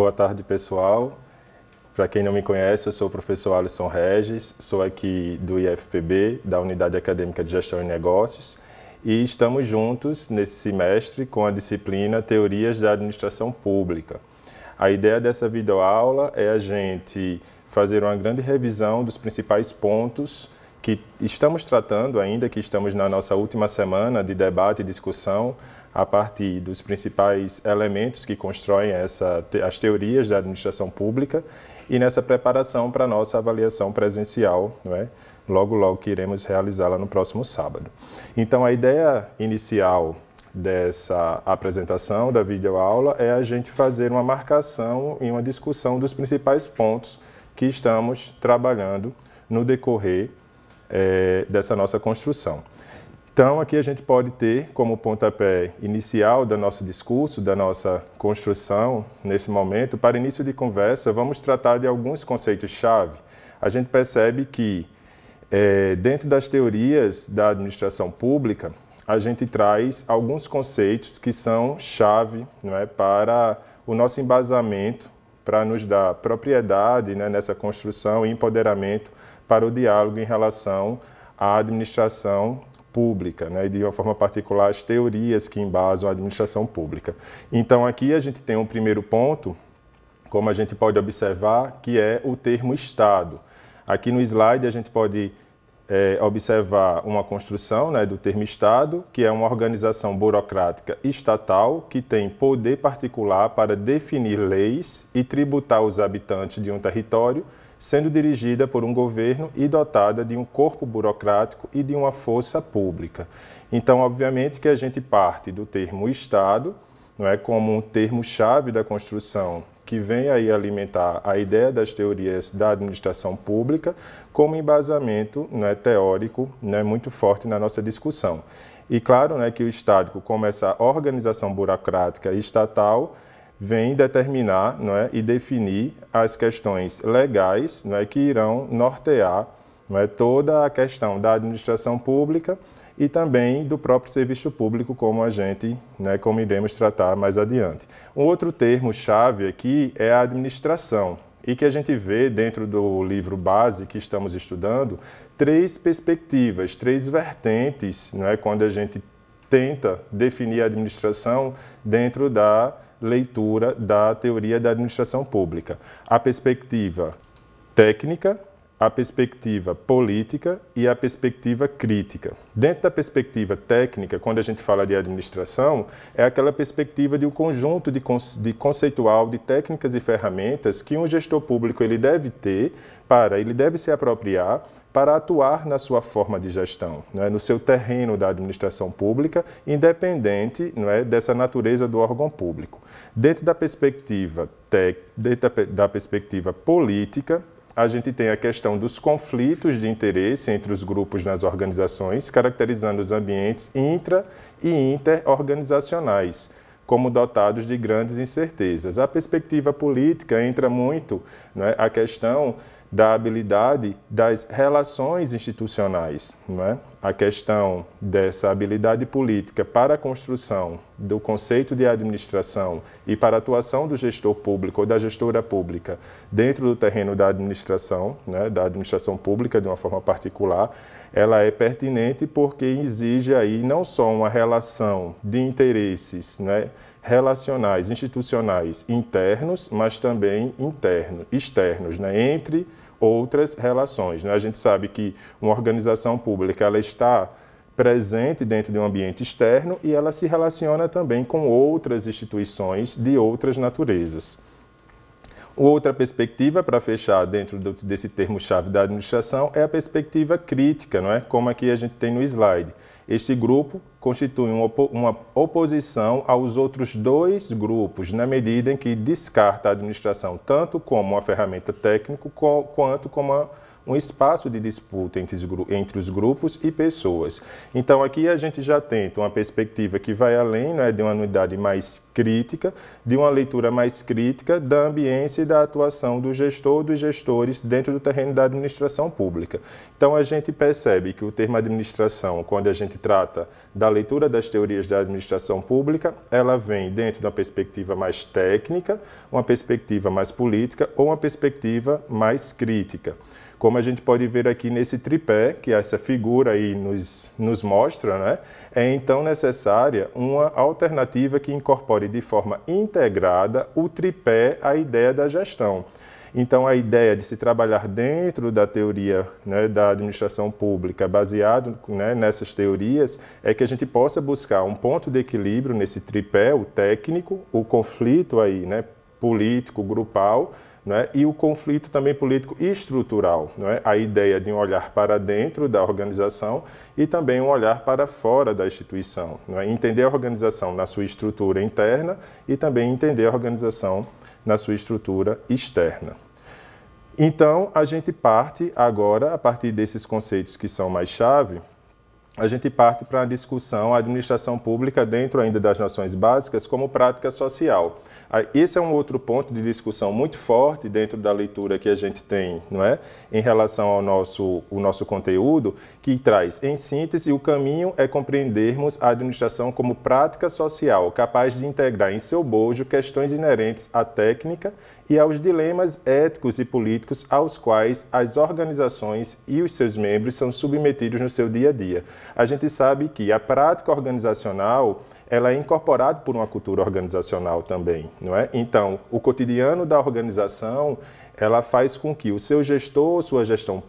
Boa tarde, pessoal. Para quem não me conhece, eu sou o professor Alisson Regis, sou aqui do IFPB, da Unidade Acadêmica de Gestão e Negócios, e estamos juntos nesse semestre com a disciplina Teorias da Administração Pública. A ideia dessa videoaula é a gente fazer uma grande revisão dos principais pontos que estamos tratando ainda, que estamos na nossa última semana de debate e discussão a partir dos principais elementos que constroem essa, as teorias da administração pública e nessa preparação para a nossa avaliação presencial, não é? logo logo que iremos realizá-la no próximo sábado. Então a ideia inicial dessa apresentação da videoaula é a gente fazer uma marcação e uma discussão dos principais pontos que estamos trabalhando no decorrer é, dessa nossa construção. Então, aqui a gente pode ter como pontapé inicial do nosso discurso, da nossa construção nesse momento, para início de conversa, vamos tratar de alguns conceitos-chave. A gente percebe que, é, dentro das teorias da administração pública, a gente traz alguns conceitos que são chave não é, para o nosso embasamento, para nos dar propriedade né, nessa construção e empoderamento para o diálogo em relação à administração pública né, e, de uma forma particular, as teorias que embasam a administração pública. Então, aqui a gente tem um primeiro ponto, como a gente pode observar, que é o termo Estado. Aqui no slide a gente pode é, observar uma construção né, do termo Estado, que é uma organização burocrática estatal que tem poder particular para definir leis e tributar os habitantes de um território sendo dirigida por um governo e dotada de um corpo burocrático e de uma força pública. Então, obviamente que a gente parte do termo Estado, não é como um termo-chave da construção que vem aí alimentar a ideia das teorias da administração pública como embasamento é teórico é muito forte na nossa discussão. E claro né, que o Estado, como essa organização burocrática estatal, vem determinar não é, e definir as questões legais não é, que irão nortear não é, toda a questão da administração pública e também do próprio serviço público, como a gente, né, como iremos tratar mais adiante. Um outro termo-chave aqui é a administração, e que a gente vê dentro do livro base que estamos estudando três perspectivas, três vertentes, é, quando a gente tenta definir a administração dentro da leitura da teoria da administração pública. A perspectiva técnica a perspectiva política e a perspectiva crítica. Dentro da perspectiva técnica, quando a gente fala de administração, é aquela perspectiva de um conjunto de, de conceitual, de técnicas e ferramentas que um gestor público ele deve ter para, ele deve se apropriar para atuar na sua forma de gestão, é? no seu terreno da administração pública, independente é? dessa natureza do órgão público. Dentro da perspectiva, dentro da perspectiva política, a gente tem a questão dos conflitos de interesse entre os grupos nas organizações, caracterizando os ambientes intra e interorganizacionais como dotados de grandes incertezas. A perspectiva política entra muito né, a questão da habilidade das relações institucionais. Não é? A questão dessa habilidade política para a construção do conceito de administração e para a atuação do gestor público ou da gestora pública dentro do terreno da administração, né, da administração pública de uma forma particular, ela é pertinente porque exige aí não só uma relação de interesses né, relacionais, institucionais internos, mas também internos, externos, né? entre outras relações. Né? A gente sabe que uma organização pública ela está presente dentro de um ambiente externo e ela se relaciona também com outras instituições de outras naturezas. Outra perspectiva, para fechar dentro desse termo-chave da administração, é a perspectiva crítica, não é? como aqui a gente tem no slide. Este grupo constitui uma oposição aos outros dois grupos, na medida em que descarta a administração tanto como uma ferramenta técnica quanto como uma um espaço de disputa entre os grupos e pessoas. Então, aqui a gente já tenta uma perspectiva que vai além né, de uma unidade mais crítica, de uma leitura mais crítica da ambiência e da atuação do gestor dos gestores dentro do terreno da administração pública. Então, a gente percebe que o termo administração, quando a gente trata da leitura das teorias da administração pública, ela vem dentro de uma perspectiva mais técnica, uma perspectiva mais política ou uma perspectiva mais crítica como a gente pode ver aqui nesse tripé, que essa figura aí nos, nos mostra, né? é então necessária uma alternativa que incorpore de forma integrada o tripé à ideia da gestão. Então, a ideia de se trabalhar dentro da teoria né, da administração pública, baseado né, nessas teorias, é que a gente possa buscar um ponto de equilíbrio nesse tripé, o técnico, o conflito aí, né, político, grupal, né? e o conflito também político e estrutural, né? a ideia de um olhar para dentro da organização e também um olhar para fora da instituição, né? entender a organização na sua estrutura interna e também entender a organização na sua estrutura externa. Então, a gente parte agora, a partir desses conceitos que são mais chave, a gente parte para a discussão a administração pública dentro ainda das noções básicas como prática social. Esse é um outro ponto de discussão muito forte dentro da leitura que a gente tem, não é, em relação ao nosso o nosso conteúdo que traz, em síntese, o caminho é compreendermos a administração como prática social, capaz de integrar em seu bojo questões inerentes à técnica e aos dilemas éticos e políticos aos quais as organizações e os seus membros são submetidos no seu dia a dia. A gente sabe que a prática organizacional ela é incorporada por uma cultura organizacional também, não é? Então, o cotidiano da organização, ela faz com que o seu gestor, sua gestão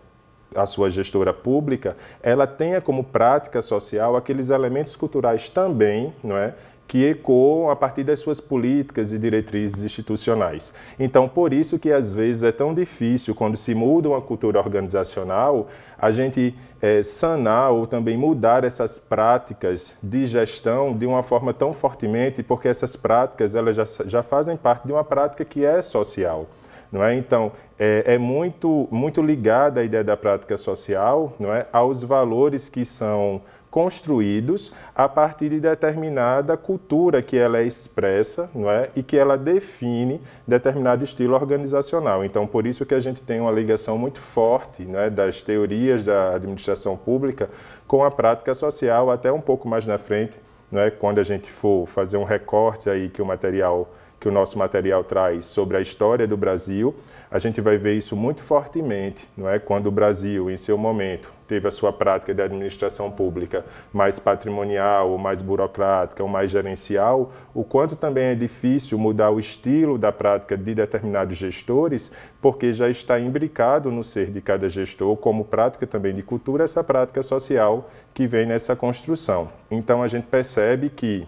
a sua gestora pública, ela tenha como prática social aqueles elementos culturais também, não é, que ecoam a partir das suas políticas e diretrizes institucionais. Então, por isso que às vezes é tão difícil, quando se muda uma cultura organizacional, a gente é, sanar ou também mudar essas práticas de gestão de uma forma tão fortemente, porque essas práticas elas já, já fazem parte de uma prática que é social. Não é? Então, é, é, muito, muito ligada a ideia da prática social não é? aos valores que são construídos a partir de determinada cultura que ela é expressa não é? e que ela define determinado estilo organizacional. Então, por isso que a gente tem uma ligação muito forte não é? das teorias da administração pública com a prática social, até um pouco mais na frente, não é? quando a gente for fazer um recorte aí que o material que o nosso material traz sobre a história do Brasil, a gente vai ver isso muito fortemente, não é? Quando o Brasil, em seu momento, teve a sua prática de administração pública mais patrimonial, ou mais burocrática, ou mais gerencial, o quanto também é difícil mudar o estilo da prática de determinados gestores, porque já está imbricado no ser de cada gestor, como prática também de cultura, essa prática social que vem nessa construção. Então a gente percebe que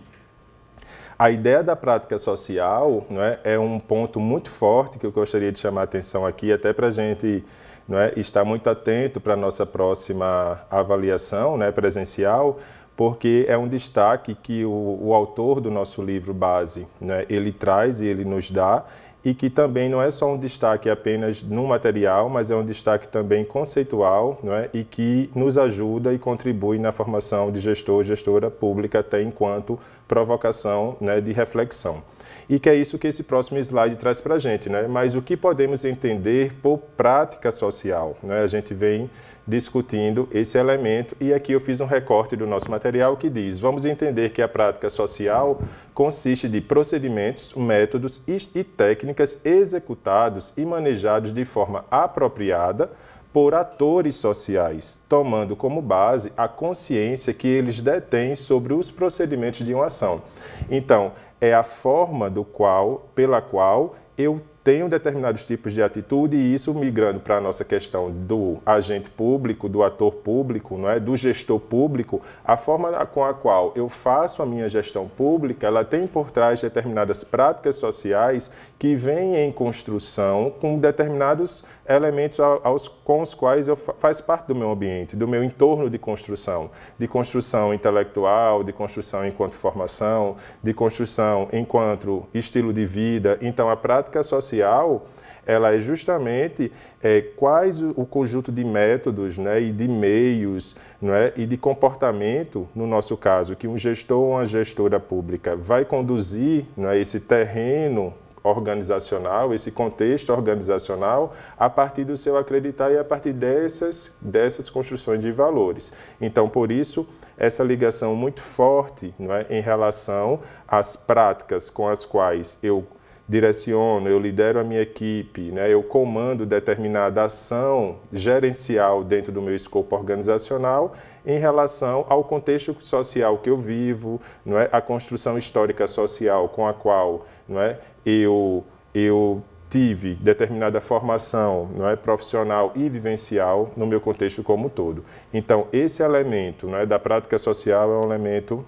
a ideia da prática social né, é um ponto muito forte que eu gostaria de chamar a atenção aqui, até para a gente né, estar muito atento para a nossa próxima avaliação né, presencial, porque é um destaque que o, o autor do nosso livro base né, ele traz e ele nos dá e que também não é só um destaque apenas no material, mas é um destaque também conceitual não é? e que nos ajuda e contribui na formação de gestor, gestora pública, até enquanto provocação né, de reflexão e que é isso que esse próximo slide traz para a gente, né? Mas o que podemos entender por prática social? Né? A gente vem discutindo esse elemento e aqui eu fiz um recorte do nosso material que diz: vamos entender que a prática social consiste de procedimentos, métodos e técnicas executados e manejados de forma apropriada por atores sociais, tomando como base a consciência que eles detêm sobre os procedimentos de uma ação. Então, é a forma do qual, pela qual eu tenham determinados tipos de atitude e isso migrando para a nossa questão do agente público, do ator público, não é, do gestor público, a forma com a qual eu faço a minha gestão pública, ela tem por trás determinadas práticas sociais que vêm em construção com determinados elementos aos, com os quais eu faz parte do meu ambiente, do meu entorno de construção, de construção intelectual, de construção enquanto formação, de construção enquanto estilo de vida. Então a prática social social, ela é justamente é, quais o conjunto de métodos né, e de meios né, e de comportamento, no nosso caso, que um gestor ou uma gestora pública vai conduzir né, esse terreno organizacional, esse contexto organizacional, a partir do seu acreditar e a partir dessas, dessas construções de valores. Então, por isso, essa ligação muito forte não é, em relação às práticas com as quais eu direciono, eu lidero a minha equipe, né, eu comando determinada ação gerencial dentro do meu escopo organizacional em relação ao contexto social que eu vivo, não é, a construção histórica social com a qual não é, eu, eu tive determinada formação não é, profissional e vivencial no meu contexto como um todo. Então, esse elemento não é, da prática social é um elemento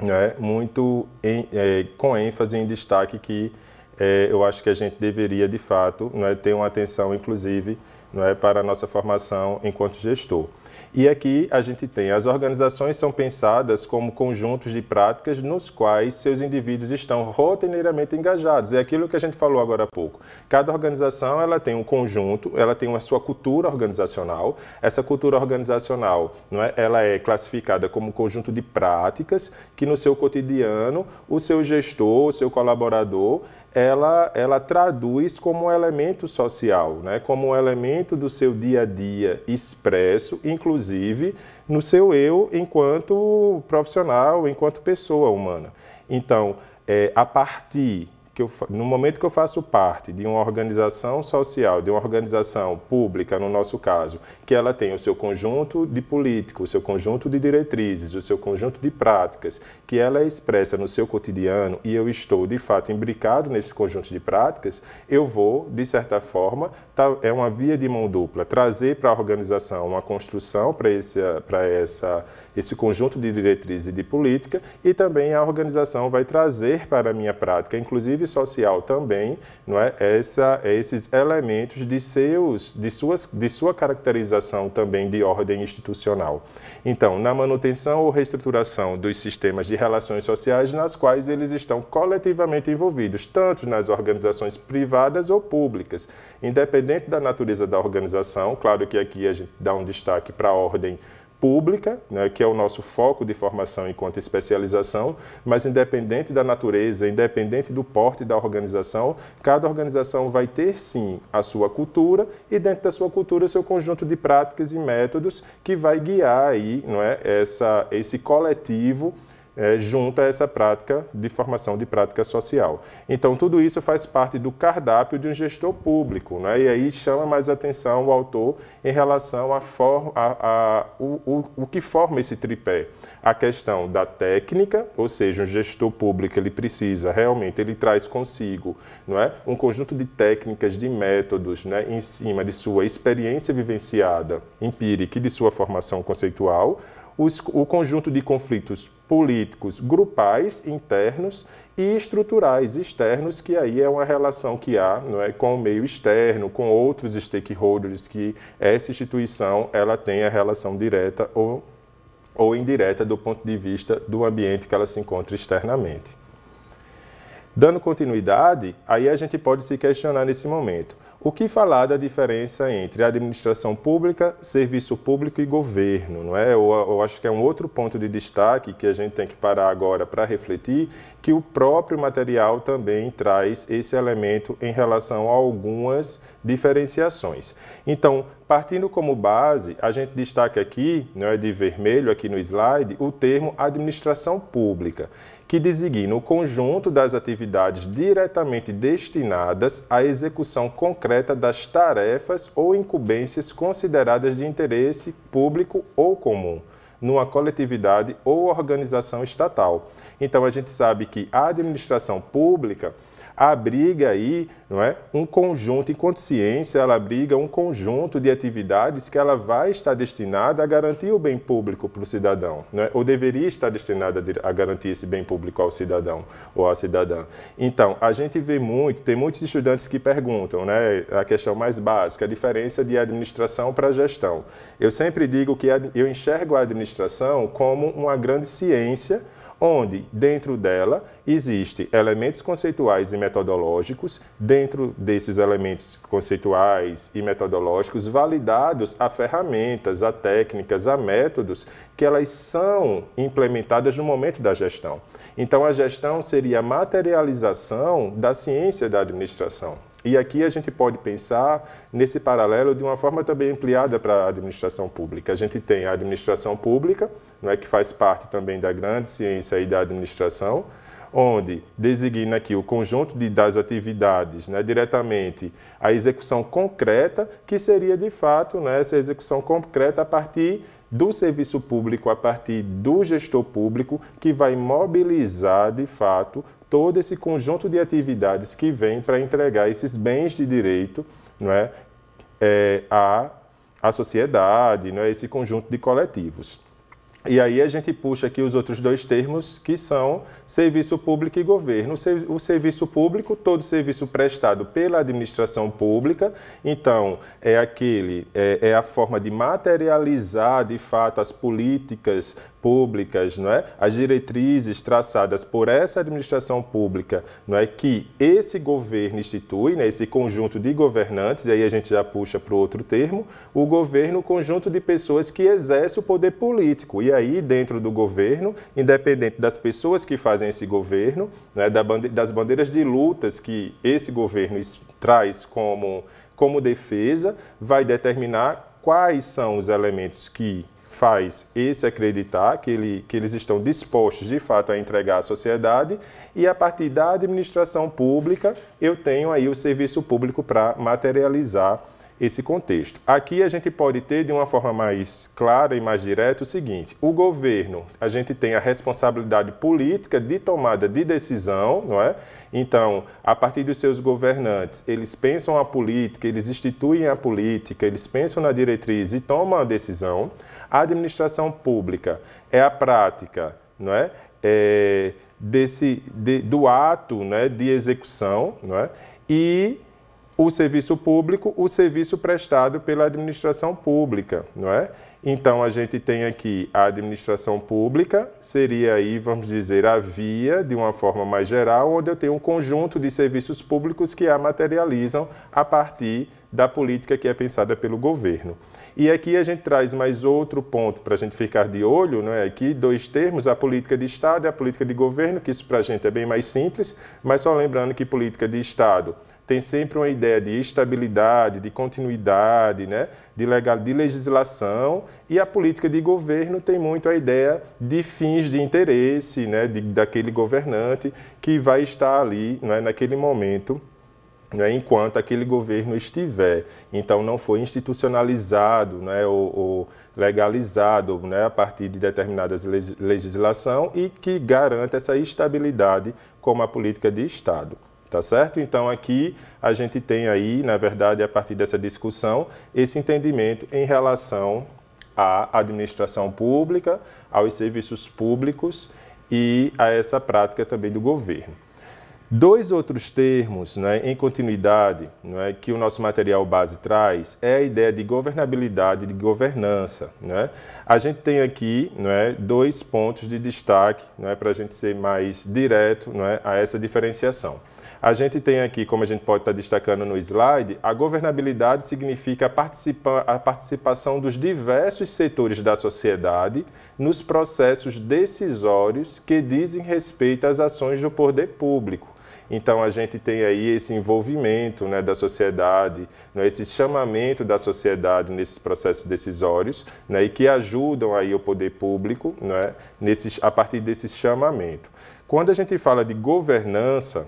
não é, muito em, é, com ênfase em destaque que é, eu acho que a gente deveria, de fato, não é, ter uma atenção, inclusive, não é, para a nossa formação enquanto gestor. E aqui é a gente tem, as organizações são pensadas como conjuntos de práticas nos quais seus indivíduos estão rotineiramente engajados. É aquilo que a gente falou agora há pouco. Cada organização ela tem um conjunto, ela tem uma sua cultura organizacional. Essa cultura organizacional, não é, ela é classificada como conjunto de práticas que no seu cotidiano o seu gestor, o seu colaborador, ela, ela traduz como elemento social, né? como elemento do seu dia a dia expresso, inclusive no seu eu enquanto profissional, enquanto pessoa humana. Então, é, a partir que eu, no momento que eu faço parte de uma organização social, de uma organização pública, no nosso caso, que ela tem o seu conjunto de política, o seu conjunto de diretrizes, o seu conjunto de práticas, que ela expressa no seu cotidiano e eu estou de fato imbricado nesse conjunto de práticas, eu vou, de certa forma, tá, é uma via de mão dupla, trazer para a organização uma construção para esse, essa, esse conjunto de diretrizes e de política e também a organização vai trazer para a minha prática, inclusive social também, não é? é essa, é esses elementos de, seus, de, suas, de sua caracterização também de ordem institucional. Então, na manutenção ou reestruturação dos sistemas de relações sociais nas quais eles estão coletivamente envolvidos, tanto nas organizações privadas ou públicas, independente da natureza da organização, claro que aqui a gente dá um destaque para a ordem pública, né, que é o nosso foco de formação enquanto especialização, mas independente da natureza, independente do porte da organização, cada organização vai ter sim a sua cultura e dentro da sua cultura seu conjunto de práticas e métodos que vai guiar aí, não é, essa, esse coletivo é, junta essa prática de formação de prática social. Então, tudo isso faz parte do cardápio de um gestor público, né? e aí chama mais atenção o autor em relação a, for, a, a o, o, o que forma esse tripé. A questão da técnica, ou seja, um gestor público ele precisa realmente, ele traz consigo não é? um conjunto de técnicas, de métodos, né? em cima de sua experiência vivenciada, empírica e de sua formação conceitual, os, o conjunto de conflitos políticos grupais internos e estruturais externos, que aí é uma relação que há não é, com o meio externo, com outros stakeholders que essa instituição ela tem a relação direta ou, ou indireta do ponto de vista do ambiente que ela se encontra externamente. Dando continuidade, aí a gente pode se questionar nesse momento. O que falar da diferença entre administração pública, serviço público e governo, não é? Eu, eu acho que é um outro ponto de destaque que a gente tem que parar agora para refletir, que o próprio material também traz esse elemento em relação a algumas diferenciações. Então, partindo como base, a gente destaca aqui, não é de vermelho aqui no slide, o termo administração pública que designa o conjunto das atividades diretamente destinadas à execução concreta das tarefas ou incumbências consideradas de interesse público ou comum numa coletividade ou organização estatal. Então a gente sabe que a administração pública abriga aí não é, um conjunto, enquanto ciência, ela abriga um conjunto de atividades que ela vai estar destinada a garantir o bem público para o cidadão, não é? ou deveria estar destinada a garantir esse bem público ao cidadão ou à cidadã. Então, a gente vê muito, tem muitos estudantes que perguntam, né, a questão mais básica, a diferença de administração para gestão. Eu sempre digo que eu enxergo a administração como uma grande ciência onde dentro dela existem elementos conceituais e metodológicos, dentro desses elementos conceituais e metodológicos validados a ferramentas, a técnicas, a métodos que elas são implementadas no momento da gestão. Então a gestão seria a materialização da ciência da administração. E aqui a gente pode pensar nesse paralelo de uma forma também ampliada para a administração pública. A gente tem a administração pública, não é que faz parte também da grande ciência e da administração, onde designa aqui o conjunto de, das atividades né, diretamente a execução concreta, que seria de fato né, essa execução concreta a partir do serviço público, a partir do gestor público, que vai mobilizar de fato todo esse conjunto de atividades que vem para entregar esses bens de direito não é, é, à, sociedade, não é, esse conjunto de coletivos. E aí a gente puxa aqui os outros dois termos, que são serviço público e governo. O serviço público, todo serviço prestado pela administração pública, então é aquele, é, é a forma de materializar de fato as políticas públicas, não é? As diretrizes traçadas por essa administração pública, não é que esse governo institui, né, esse conjunto de governantes, e aí a gente já puxa para o outro termo, o governo, o conjunto de pessoas que exerce o poder político. E aí dentro do governo, independente das pessoas que fazem esse governo, né, das bandeiras de lutas que esse governo traz como como defesa, vai determinar quais são os elementos que faz esse acreditar que, ele, que eles estão dispostos de fato a entregar à sociedade e a partir da administração pública eu tenho aí o serviço público para materializar esse contexto. Aqui a gente pode ter de uma forma mais clara e mais direta o seguinte: o governo, a gente tem a responsabilidade política de tomada de decisão, não é? Então, a partir dos seus governantes, eles pensam a política, eles instituem a política, eles pensam na diretriz e tomam a decisão. A administração pública é a prática, não é? é desse de, do ato, não é? de execução, não é? E o serviço público, o serviço prestado pela administração pública, não é? Então a gente tem aqui a administração pública, seria aí, vamos dizer, a via de uma forma mais geral, onde eu tenho um conjunto de serviços públicos que a materializam a partir da política que é pensada pelo governo. E aqui a gente traz mais outro ponto para a gente ficar de olho, não é? Aqui dois termos, a política de Estado e a política de governo, que isso para a gente é bem mais simples, mas só lembrando que política de Estado tem sempre uma ideia de estabilidade, de continuidade, né? de, legal, de legislação, e a política de governo tem muito a ideia de fins de interesse né? de, daquele governante que vai estar ali né? naquele momento né, enquanto aquele governo estiver. Então, não foi institucionalizado né, ou, ou, legalizado né, a partir de determinadas legislação e que garanta essa estabilidade como a política de Estado. Tá certo? Então aqui a gente tem aí, na verdade, a partir dessa discussão, esse entendimento em relação à administração pública, aos serviços públicos e a essa prática também do governo. Dois outros termos né, em continuidade né, que o nosso material base traz é a ideia de governabilidade de governança. Né? A gente tem aqui é, dois pontos de destaque é, para a gente ser mais direto é, a essa diferenciação. A gente tem aqui, como a gente pode estar tá destacando no slide, a governabilidade significa a, participa a participação dos diversos setores da sociedade nos processos decisórios que dizem respeito às ações do poder público. Então a gente tem aí esse envolvimento né, da sociedade, né, esse chamamento da sociedade nesses processos decisórios né, e que ajudam aí o poder público né, nesses, a partir desse chamamento. Quando a gente fala de governança,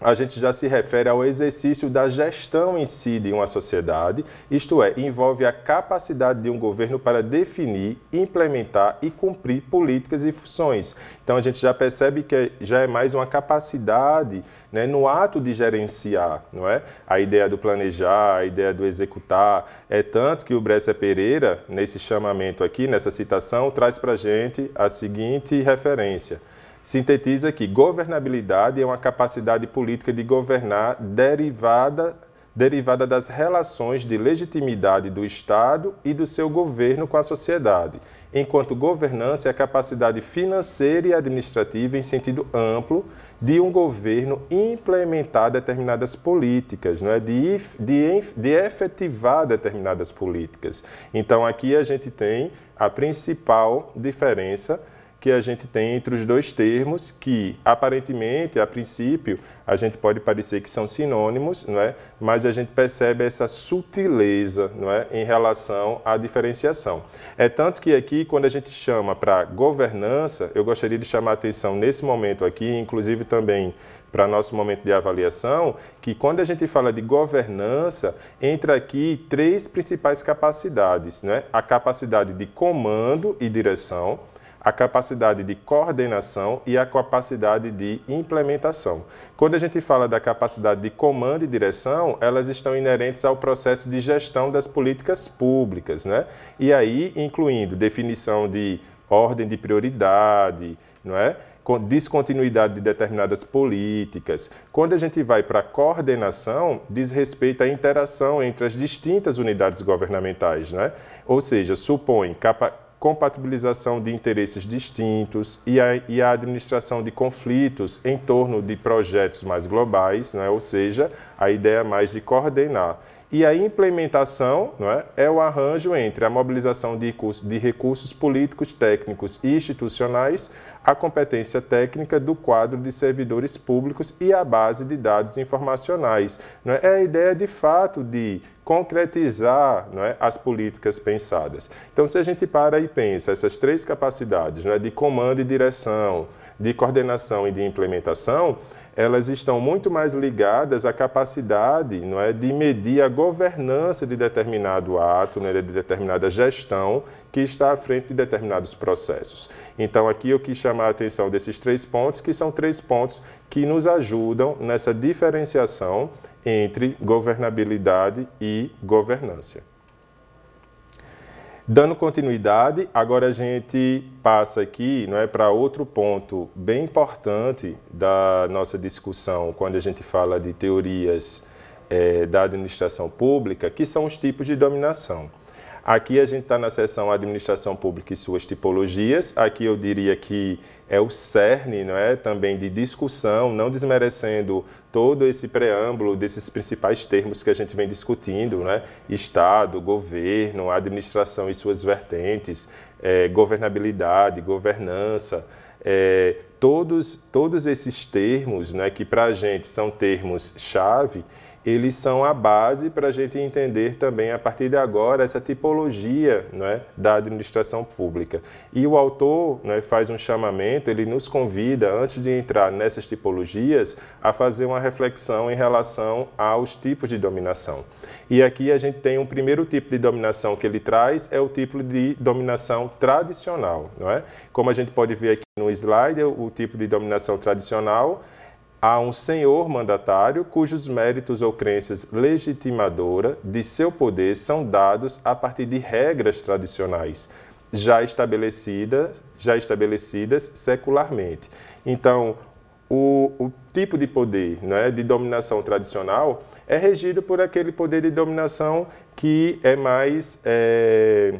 a gente já se refere ao exercício da gestão em si de uma sociedade, isto é, envolve a capacidade de um governo para definir, implementar e cumprir políticas e funções. Então a gente já percebe que já é mais uma capacidade né, no ato de gerenciar, não é? A ideia do planejar, a ideia do executar. É tanto que o Bressa Pereira, nesse chamamento aqui, nessa citação, traz para a gente a seguinte referência sintetiza que governabilidade é uma capacidade política de governar derivada derivada das relações de legitimidade do Estado e do seu governo com a sociedade, enquanto governança é a capacidade financeira e administrativa em sentido amplo de um governo implementar determinadas políticas, não é? de, de, de efetivar determinadas políticas. Então aqui a gente tem a principal diferença que a gente tem entre os dois termos, que aparentemente, a princípio, a gente pode parecer que são sinônimos, não é? mas a gente percebe essa sutileza não é? em relação à diferenciação. É tanto que aqui, quando a gente chama para governança, eu gostaria de chamar a atenção nesse momento aqui, inclusive também para nosso momento de avaliação, que quando a gente fala de governança, entra aqui três principais capacidades, é? a capacidade de comando e direção, a capacidade de coordenação e a capacidade de implementação. Quando a gente fala da capacidade de comando e direção, elas estão inerentes ao processo de gestão das políticas públicas, né? E aí, incluindo definição de ordem de prioridade, não é? descontinuidade de determinadas políticas. Quando a gente vai para a coordenação, diz respeito à interação entre as distintas unidades governamentais, né? ou seja, supõe capa compatibilização de interesses distintos e a, e a, administração de conflitos em torno de projetos mais globais, né? ou seja, a ideia mais de coordenar. E a implementação né, é o arranjo entre a mobilização de de recursos políticos, técnicos e institucionais, a competência técnica do quadro de servidores públicos e a base de dados informacionais. Não É, é a ideia de fato de concretizar é, as políticas pensadas. Então, se a gente para e pensa essas três capacidades é de comando e direção, de coordenação e de implementação, elas estão muito mais ligadas à capacidade não é, de medir a governança de determinado ato, né, de determinada gestão que está à frente de determinados processos. Então, aqui eu quis chamar a atenção desses três pontos, que são três pontos que nos ajudam nessa diferenciação entre governabilidade e governança. Dando continuidade, agora a gente passa aqui não é, para outro ponto bem importante da nossa discussão quando a gente fala de teorias é, da administração pública, que são os tipos de dominação. Aqui a gente está na seção Administração Pública e suas tipologias. Aqui eu diria que é o cerne não é? também de discussão, não desmerecendo todo esse preâmbulo desses principais termos que a gente vem discutindo, né? Estado, governo, administração e suas vertentes, é, governabilidade, governança, é, todos, todos esses termos é, que para a gente são termos-chave, eles são a base para a gente entender também, a partir de agora, essa tipologia né, da administração pública. E o autor né, faz um chamamento, ele nos convida, antes de entrar nessas tipologias, a fazer uma reflexão em relação aos tipos de dominação. E aqui a gente tem um primeiro tipo de dominação que ele traz, é o tipo de dominação tradicional. Não é? Como a gente pode ver aqui no slide, o tipo de dominação tradicional a um senhor mandatário cujos méritos ou crenças legitimadora de seu poder são dados a partir de regras tradicionais já estabelecidas, já estabelecidas secularmente. Então, o, o tipo de poder né, de dominação tradicional é regido por aquele poder de dominação que é mais é,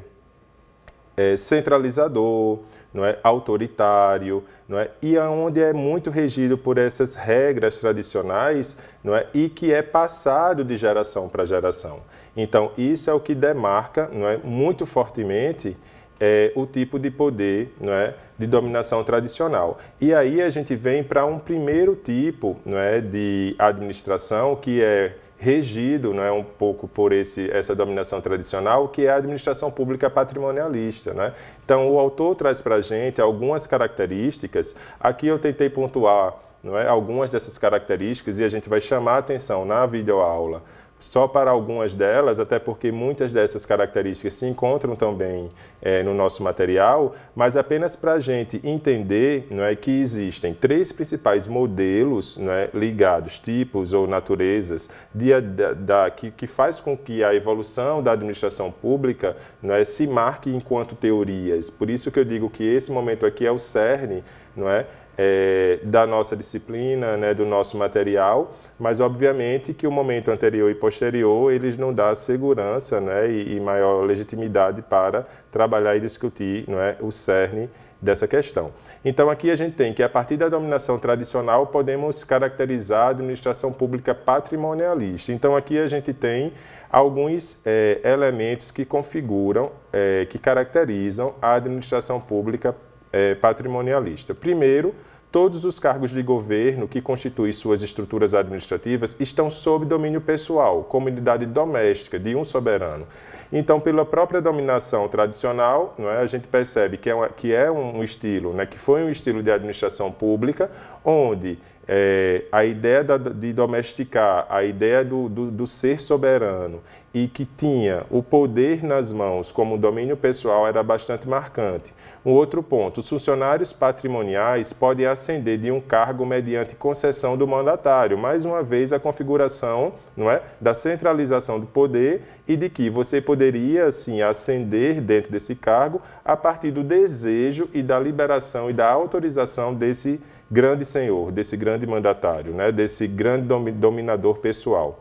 é, centralizador, não é, autoritário, não é, e onde é muito regido por essas regras tradicionais não é, e que é passado de geração para geração. Então, isso é o que demarca não é, muito fortemente é, o tipo de poder não é, de dominação tradicional. E aí a gente vem para um primeiro tipo não é, de administração que é regido é um pouco por esse, essa dominação tradicional, que é a administração pública patrimonialista. Né? Então, o autor traz para a gente algumas características, aqui eu tentei pontuar não é, algumas dessas características e a gente vai chamar a atenção na videoaula só para algumas delas, até porque muitas dessas características se encontram também é, no nosso material, mas apenas para a gente entender não é, que existem três principais modelos não é, ligados, tipos ou naturezas, de, da, da, que, que faz com que a evolução da administração pública não é, se marque enquanto teorias. Por isso que eu digo que esse momento aqui é o cerne não é, é, da nossa disciplina, né, do nosso material, mas obviamente que o momento anterior e posterior eles não dá segurança né, e, e maior legitimidade para trabalhar e discutir não é, o cerne dessa questão. Então aqui a gente tem que a partir da dominação tradicional podemos caracterizar a administração pública patrimonialista. Então aqui a gente tem alguns é, elementos que configuram, é, que caracterizam a administração pública patrimonialista é, patrimonialista. Primeiro, todos os cargos de governo que constituem suas estruturas administrativas estão sob domínio pessoal, comunidade doméstica de um soberano. Então, pela própria dominação tradicional, não é, a gente percebe que é, uma, que é um estilo, né, que foi um estilo de administração pública, onde é, a ideia da, de domesticar, a ideia do, do, do, ser soberano e que tinha o poder nas mãos como domínio pessoal era bastante marcante. Um outro ponto: os funcionários patrimoniais podem ascender de um cargo mediante concessão do mandatário. Mais uma vez, a configuração não é, da centralização do poder e de que você poderia poderia assim ascender dentro desse cargo a partir do desejo e da liberação e da autorização desse grande senhor, desse grande mandatário, né, desse grande dominador pessoal.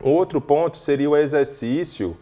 Um outro ponto seria o exercício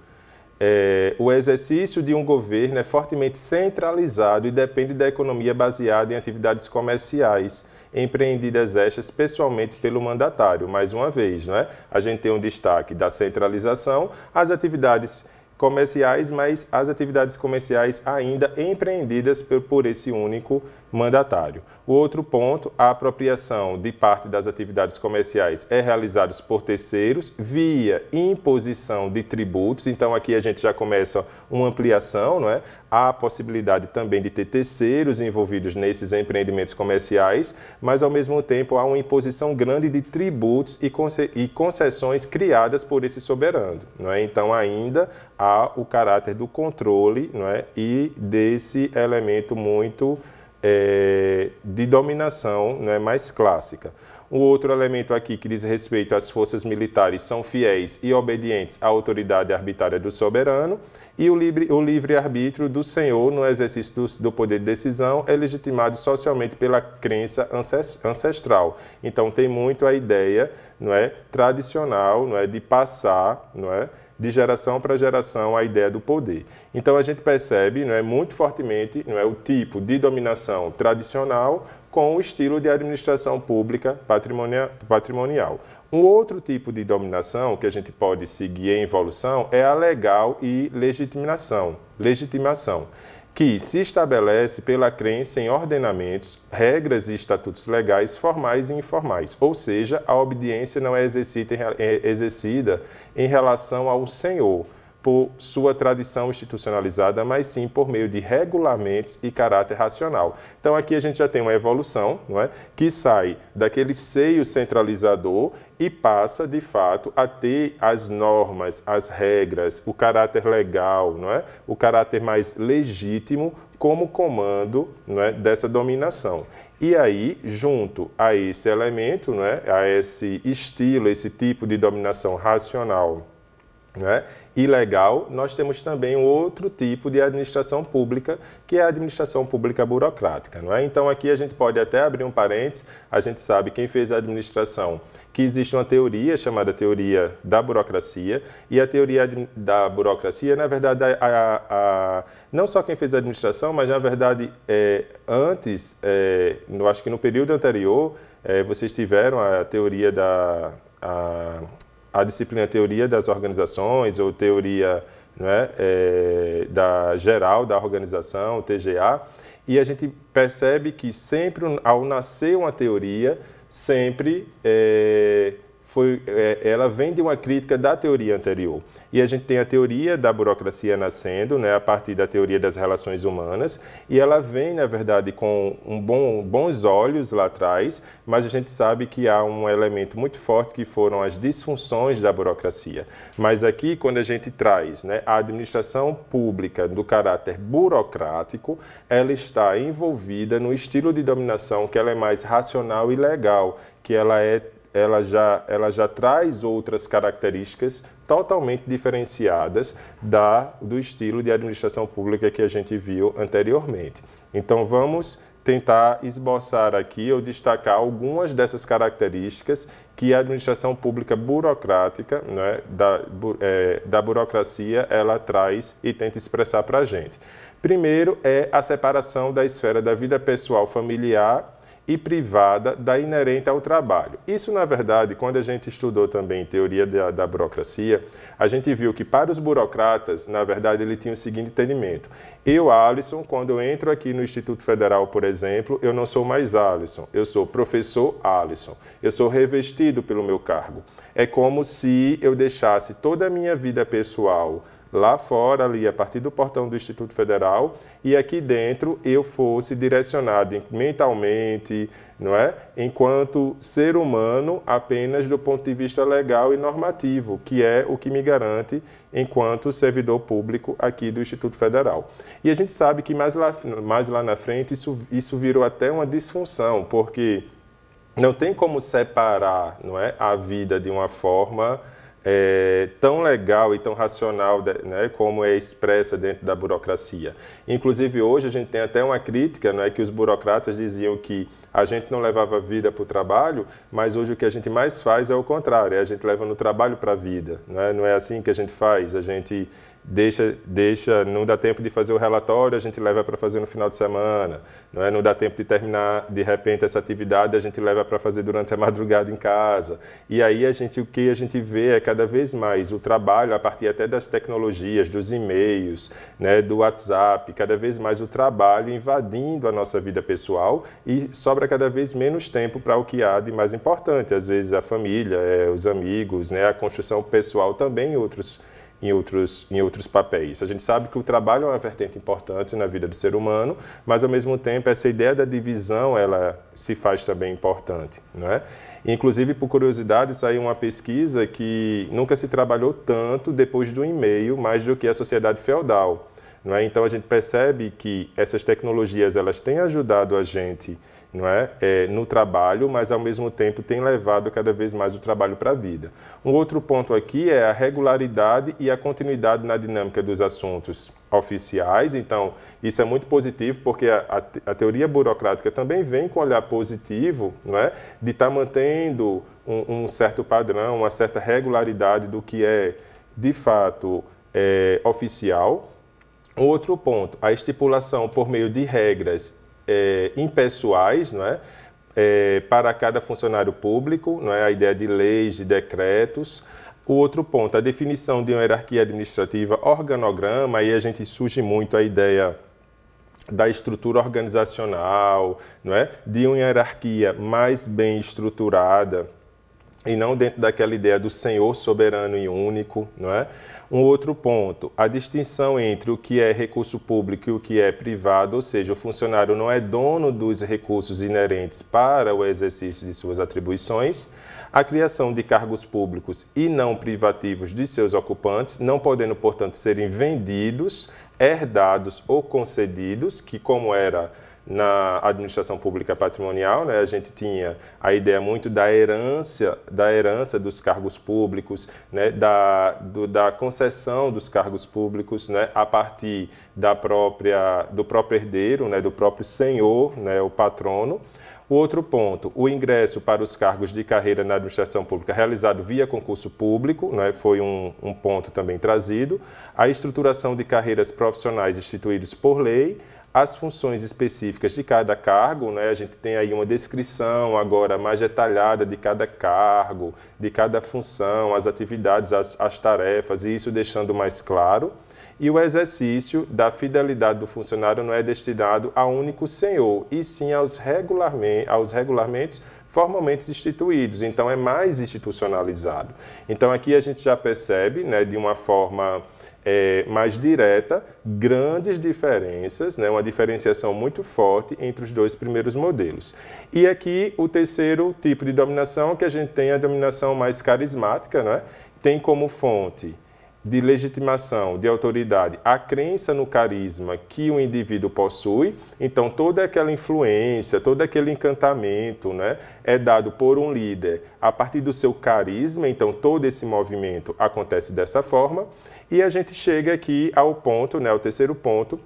é, o exercício de um governo é fortemente centralizado e depende da economia baseada em atividades comerciais empreendidas estas pessoalmente pelo mandatário. Mais uma vez, né? a gente tem um destaque da centralização, as atividades comerciais, mas as atividades comerciais ainda empreendidas por, por esse único mandatário. O outro ponto, a apropriação de parte das atividades comerciais é realizada por terceiros via imposição de tributos. Então aqui a gente já começa uma ampliação, não é? Há a possibilidade também de ter terceiros envolvidos nesses empreendimentos comerciais, mas ao mesmo tempo há uma imposição grande de tributos e concessões criadas por esse soberano, não é? Então ainda há o caráter do controle, não é? E desse elemento muito é, de dominação né, mais clássica. O outro elemento aqui que diz respeito às forças militares são fiéis e obedientes à autoridade arbitrária do soberano e o livre-arbítrio livre do senhor no exercício do, do, poder de decisão é legitimado socialmente pela crença ancestral. Então tem muito a ideia não é, tradicional não é, de passar não é, de geração para geração a ideia do poder. Então a gente percebe não é, muito fortemente não é, o tipo de dominação tradicional com o estilo de administração pública patrimonial. Um outro tipo de dominação que a gente pode seguir em evolução é a legal e legitimação. legitimação que se estabelece pela crença em ordenamentos, regras e estatutos legais formais e informais, ou seja, a obediência não é exercida é em relação ao Senhor, por sua tradição institucionalizada, mas sim por meio de regulamentos e caráter racional. Então aqui a gente já tem uma evolução, não é? Que sai daquele seio centralizador e passa, de fato, a ter as normas, as regras, o caráter legal, não é? O caráter mais legítimo como comando não é, dessa dominação. E aí, junto a esse elemento, não é, a esse estilo, esse tipo de dominação racional né? E legal, nós temos também um outro tipo de administração pública, que é a administração pública burocrática. Não é? Então, aqui a gente pode até abrir um parênteses, a gente sabe quem fez a administração, que existe uma teoria chamada teoria da burocracia, e a teoria da burocracia, na verdade, a, a, a não só quem fez a administração, mas na verdade, é, antes, é, no, acho que no período anterior, é, vocês tiveram a teoria da a a disciplina é Teoria das Organizações ou Teoria né, é, da Geral da Organização, TGA, e a gente percebe que sempre, ao nascer uma teoria, sempre é, foi, é, ela vem de uma crítica da teoria anterior. E a gente tem a teoria da burocracia nascendo, né, a partir da teoria das relações humanas, e ela vem, na verdade, com um bom, bons olhos lá atrás, mas a gente sabe que há um elemento muito forte que foram as disfunções da burocracia. Mas aqui, quando a gente traz né, a administração pública do caráter burocrático, ela está envolvida no estilo de dominação que ela é mais racional e legal, que ela é ela já, ela já traz outras características totalmente diferenciadas da, do estilo de administração pública que a gente viu anteriormente. Então vamos tentar esboçar aqui ou destacar algumas dessas características que a administração pública burocrática, né, da, é, da burocracia, ela traz e tenta expressar para a gente. Primeiro é a separação da esfera da vida pessoal familiar e privada da inerente ao trabalho. Isso, na verdade, quando a gente estudou também teoria da, da, burocracia, a gente viu que para os burocratas, na verdade, ele tinha o seguinte entendimento. Eu, Alisson, quando eu entro aqui no Instituto Federal, por exemplo, eu não sou mais Alisson, eu sou professor Alisson, eu sou revestido pelo meu cargo. É como se eu deixasse toda a minha vida pessoal lá fora, ali a partir do portão do Instituto Federal, e aqui dentro eu fosse direcionado mentalmente, não é? Enquanto ser humano apenas do ponto de vista legal e normativo, que é o que me garante enquanto servidor público aqui do Instituto Federal. E a gente sabe que mais lá, mais lá na frente isso, isso virou até uma disfunção, porque não tem como separar não é, a vida de uma forma é, tão legal e tão racional né, como é expressa dentro da burocracia. Inclusive, hoje a gente tem até uma crítica né, que os burocratas diziam que a gente não levava vida para o trabalho, mas hoje o que a gente mais faz é o contrário, é a gente leva no trabalho para a vida. Né? Não é assim que a gente faz, a gente deixa, deixa, não dá tempo de fazer o relatório, a gente leva para fazer no final de semana, não é? Não dá tempo de terminar de repente essa atividade, a gente leva para fazer durante a madrugada em casa. E aí a gente o que a gente vê é cada vez mais o trabalho a partir até das tecnologias, dos e-mails, né, do WhatsApp, cada vez mais o trabalho invadindo a nossa vida pessoal e sobra cada vez menos tempo para o que há de mais importante, às vezes a família, é, os amigos, né, a construção pessoal também outros em outros, em outros papéis. A gente sabe que o trabalho é uma vertente importante na vida do ser humano, mas ao mesmo tempo essa ideia da divisão ela se faz também importante. Não é? Inclusive, por curiosidade, saiu uma pesquisa que nunca se trabalhou tanto depois do e-mail, mais do que a sociedade feudal. É? Então a gente percebe que essas tecnologias elas têm ajudado a gente não é? é? no trabalho, mas ao mesmo tempo tem levado cada vez mais o trabalho para a vida. Um outro ponto aqui é a regularidade e a continuidade na dinâmica dos assuntos oficiais. Então, isso é muito positivo, porque a, a, a teoria burocrática também vem com olhar positivo, não é? de estar tá mantendo um, um certo padrão, uma certa regularidade do que é, de fato, é, oficial. Outro ponto, a estipulação por meio de regras é, impessoais, não é? É, para cada funcionário público, não é? a ideia de leis, de decretos. O outro ponto, a definição de uma hierarquia administrativa organograma, aí a gente surge muito a ideia da estrutura organizacional, não é? de uma hierarquia mais bem estruturada e não dentro daquela ideia do Senhor soberano e único, não é? Um outro ponto, a distinção entre o que é recurso público e o que é privado, ou seja, o funcionário não é dono dos recursos inerentes para o exercício de suas atribuições, a criação de cargos públicos e não privativos de seus ocupantes, não podendo, portanto, serem vendidos, herdados ou concedidos, que como era na administração pública patrimonial, né, a gente tinha a ideia muito da herança, da herança dos cargos públicos, né, da, do, da concessão dos cargos públicos, né, a partir da própria do próprio herdeiro, né, do próprio senhor, né, o patrono. Outro ponto, o ingresso para os cargos de carreira na administração pública realizado via concurso público, né, foi um, um ponto também trazido. A estruturação de carreiras profissionais instituídas por lei, as funções específicas de cada cargo, né? a gente tem aí uma descrição agora mais detalhada de cada cargo, de cada função, as atividades, as, as tarefas, e isso deixando mais claro. E o exercício da fidelidade do funcionário não é destinado a único senhor, e sim aos, regularmente, aos regulamentos formalmente instituídos. Então, é mais institucionalizado. Então, aqui a gente já percebe, né, de uma forma é, mais direta grandes diferenças, né, uma diferenciação muito forte entre os dois primeiros modelos. E aqui o terceiro tipo de dominação que a gente tem a dominação mais carismática, né, tem como fonte de legitimação, de autoridade, a crença no carisma que o indivíduo possui, então toda aquela influência, todo aquele encantamento, né, é dado por um líder a partir do seu carisma, então todo esse movimento acontece dessa forma, e a gente chega aqui ao ponto, né, ao terceiro ponto,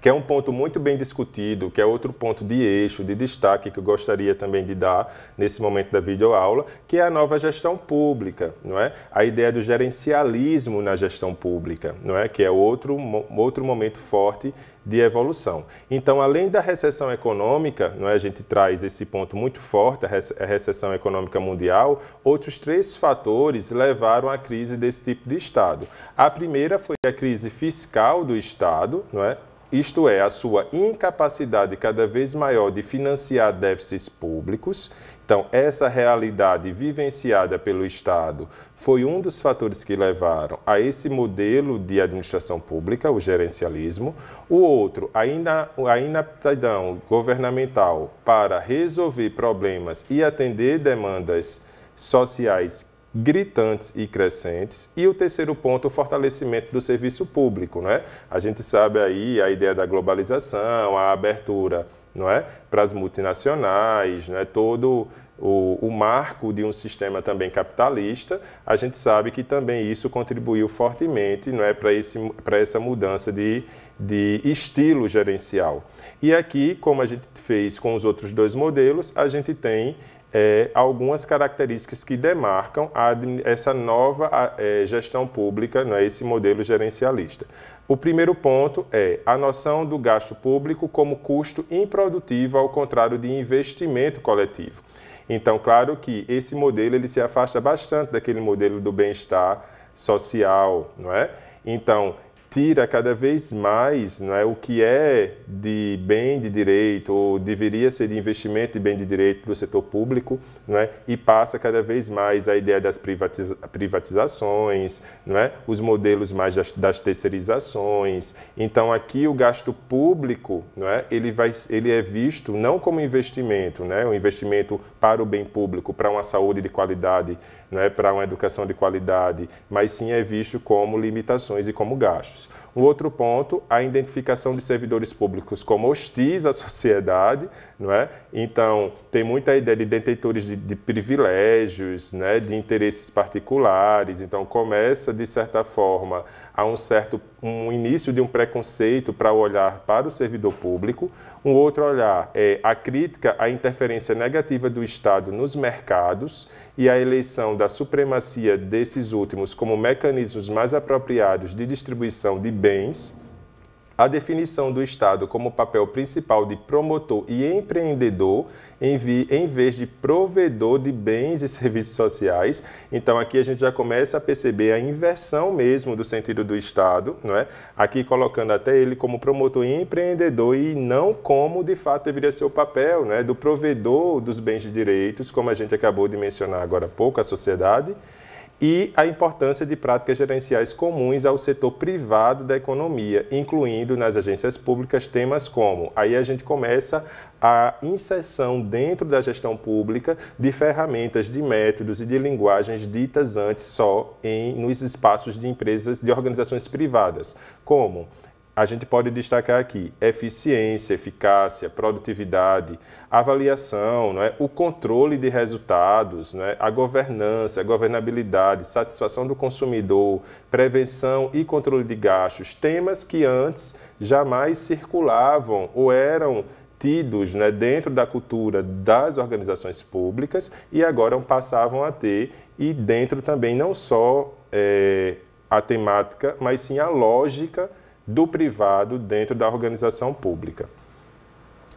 que é um ponto muito bem discutido, que é outro ponto de eixo, de destaque que eu gostaria também de dar nesse momento da videoaula, que é a nova gestão pública, não é? A ideia do gerencialismo na gestão pública, não é? Que é outro, outro momento forte de evolução. Então, além da recessão econômica, não é? a gente traz esse ponto muito forte, a recessão econômica mundial, outros três fatores levaram à crise desse tipo de Estado. A primeira foi a crise fiscal do Estado, não é? isto é, a sua incapacidade cada vez maior de financiar déficits públicos. Então, essa realidade vivenciada pelo Estado foi um dos fatores que levaram a esse modelo de administração pública, o gerencialismo. O outro, a, a inaptidão governamental para resolver problemas e atender demandas sociais gritantes e crescentes. E o terceiro ponto, o fortalecimento do serviço público. Né? A gente sabe aí a ideia da globalização, a abertura não é? para as multinacionais, não é? todo o, o, marco de um sistema também capitalista, a gente sabe que também isso contribuiu fortemente não é, para essa mudança de, de estilo gerencial. E aqui, como a gente fez com os outros dois modelos, a gente tem é, algumas características que demarcam a, essa nova a, é, gestão pública, né, esse modelo gerencialista. O primeiro ponto é a noção do gasto público como custo improdutivo, ao contrário de investimento coletivo. Então, claro que esse modelo ele se afasta bastante daquele modelo do bem-estar social, não é? Então, tira cada vez mais né, o que é de bem de direito, ou deveria ser de investimento de bem de direito do setor público, né, e passa cada vez mais a ideia das privatizações, né, os modelos mais das, das, terceirizações. Então, aqui o gasto público né, ele, vai, ele é visto não como investimento, né, um investimento para o bem público, para uma saúde de qualidade né, para uma educação de qualidade, mas sim é visto como limitações e como gastos. Um outro ponto, a identificação de servidores públicos como hostis à sociedade, não é? Então, tem muita ideia de detentores de, de privilégios, né, de interesses particulares, então começa, de certa forma, há um certo um início de um preconceito para o olhar para o servidor público, um outro olhar é a crítica à interferência negativa do Estado nos mercados e a eleição da supremacia desses últimos como mecanismos mais apropriados de distribuição de bens a definição do Estado como papel principal de promotor e empreendedor em, vez de provedor de bens e serviços sociais. Então aqui a gente já começa a perceber a inversão mesmo do sentido do Estado, não é? Aqui colocando até ele como promotor e empreendedor e não como de fato deveria ser o papel, né, do provedor dos bens e direitos, como a gente acabou de mencionar agora há pouco, a sociedade e a importância de práticas gerenciais comuns ao setor privado da economia, incluindo nas agências públicas temas como. Aí a gente começa a inserção dentro da gestão pública de ferramentas, de métodos e de linguagens ditas antes só em nos espaços de empresas, de organizações privadas, como a gente pode destacar aqui eficiência, eficácia, produtividade, avaliação, é o controle de resultados, é a governança, a governabilidade, satisfação do consumidor, prevenção e controle de gastos, temas que antes jamais circulavam ou eram tidos né, dentro da cultura das organizações públicas e agora passavam a ter, e dentro também não só é, a temática, mas sim a lógica do privado dentro da organização pública.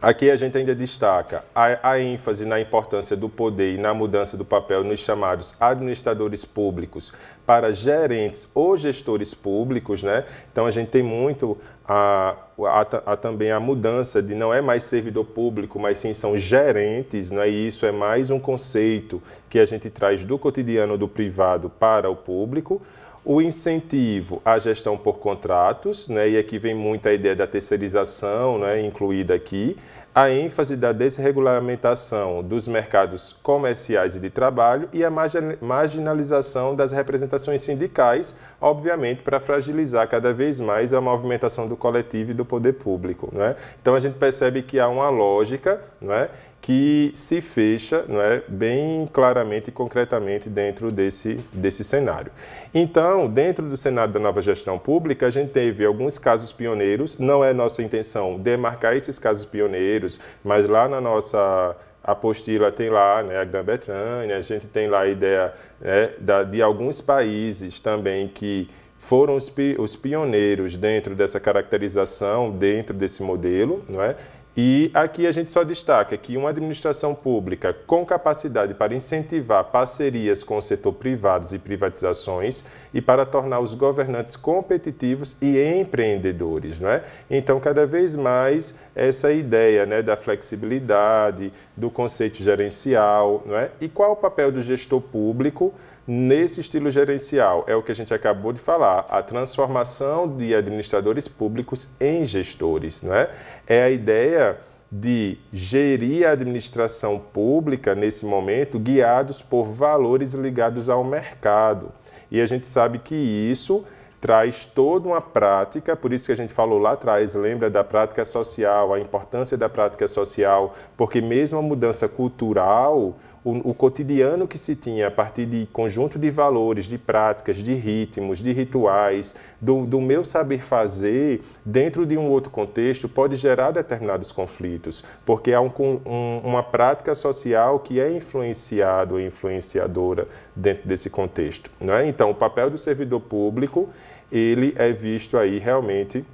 Aqui a gente ainda destaca a, a, ênfase na importância do poder e na mudança do papel nos chamados administradores públicos para gerentes ou gestores públicos, né? Então a gente tem muito a, a, a também a mudança de não é mais servidor público, mas sim são gerentes, né? E isso é mais um conceito que a gente traz do cotidiano do privado para o público o incentivo à gestão por contratos, né, e aqui vem muito a ideia da terceirização né, incluída aqui, a ênfase da desregulamentação dos mercados comerciais e de trabalho e a marginalização das representações sindicais, obviamente para fragilizar cada vez mais a movimentação do coletivo e do poder público. Né? Então a gente percebe que há uma lógica né, que se fecha não é, bem claramente e concretamente dentro desse, desse cenário. Então, dentro do cenário da nova gestão pública, a gente teve alguns casos pioneiros, não é nossa intenção demarcar esses casos pioneiros, mas lá na nossa apostila tem lá né, a Grã-Bretanha, a gente tem lá a ideia né, da, de alguns países também que foram os, os pioneiros dentro dessa caracterização, dentro desse modelo, não é? E aqui a gente só destaca que uma administração pública com capacidade para incentivar parcerias com o setor privado e privatizações e para tornar os governantes competitivos e empreendedores. Não é? Então, cada vez mais essa ideia né, da flexibilidade, do conceito gerencial. Não é? E qual o papel do gestor público? Nesse estilo gerencial, é o que a gente acabou de falar, a transformação de administradores públicos em gestores. Né? É a ideia de gerir a administração pública nesse momento, guiados por valores ligados ao mercado. E a gente sabe que isso traz toda uma prática, por isso que a gente falou lá atrás, lembra da prática social, a importância da prática social, porque mesmo a mudança cultural, o, o, cotidiano que se tinha a partir de conjunto de valores, de práticas, de ritmos, de rituais, do, do meu saber fazer dentro de um outro contexto pode gerar determinados conflitos, porque há um, um, uma prática social que é influenciado ou influenciadora dentro desse contexto. Não é? Então, o papel do servidor público ele é visto aí realmente